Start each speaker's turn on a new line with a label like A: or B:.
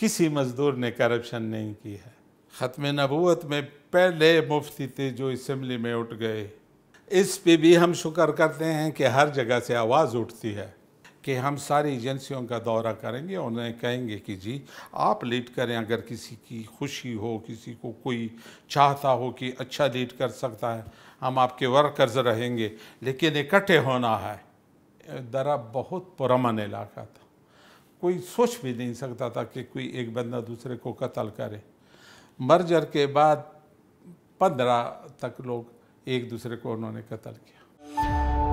A: किसी मज़दूर ने करप्शन नहीं की है ख़त्म नबूत में पहले मुफ्ती थे जो इसम्बली में उठ गए इस पे भी हम शुक्र करते हैं कि हर जगह से आवाज़ उठती है कि हम सारी एजेंसियों का दौरा करेंगे उन्हें कहेंगे कि जी आप लीड करें अगर किसी की खुशी हो किसी को कोई चाहता हो कि अच्छा लीड कर सकता है हम आपके वर्कर्स रहेंगे लेकिन इकट्ठे होना है दरा बहुत पुरमन इलाका था कोई सोच भी नहीं सकता था कि कोई एक बंदा दूसरे को कत्ल करे मर्जर के बाद पंद्रह तक लोग एक दूसरे को उन्होंने कत्ल किया